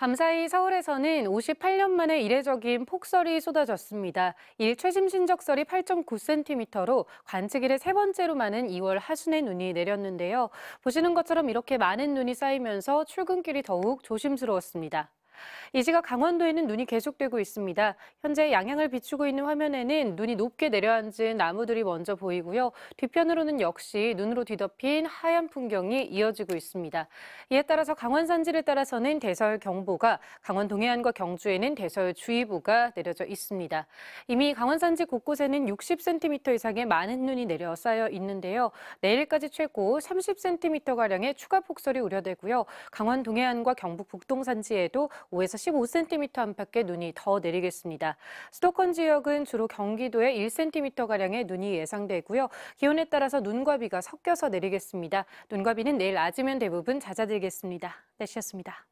밤사이 서울에서는 58년 만에 이례적인 폭설이 쏟아졌습니다. 일 최심 신적설이 8.9cm로 관측일의 세 번째로 많은 2월 하순의 눈이 내렸는데요. 보시는 것처럼 이렇게 많은 눈이 쌓이면서 출근길이 더욱 조심스러웠습니다. 이 시각 강원도에는 눈이 계속되고 있습니다. 현재 양양을 비추고 있는 화면에는 눈이 높게 내려앉은 나무들이 먼저 보이고요. 뒤편으로는 역시 눈으로 뒤덮인 하얀 풍경이 이어지고 있습니다. 이에 따라서 강원 산지를 따라서는 대설 경보가, 강원 동해안과 경주에는 대설 주의보가 내려져 있습니다. 이미 강원 산지 곳곳에는 60cm 이상의 많은 눈이 내려 쌓여 있는데요. 내일까지 최고 30cm가량의 추가 폭설이 우려되고요. 강원 동해안과 경북 북동 산지에도 5에서 15cm 안팎의 눈이 더 내리겠습니다. 수도권 지역은 주로 경기도에 1cm가량의 눈이 예상되고요. 기온에 따라서 눈과 비가 섞여서 내리겠습니다. 눈과 비는 내일 낮이면 대부분 잦아들겠습니다. 날씨습니다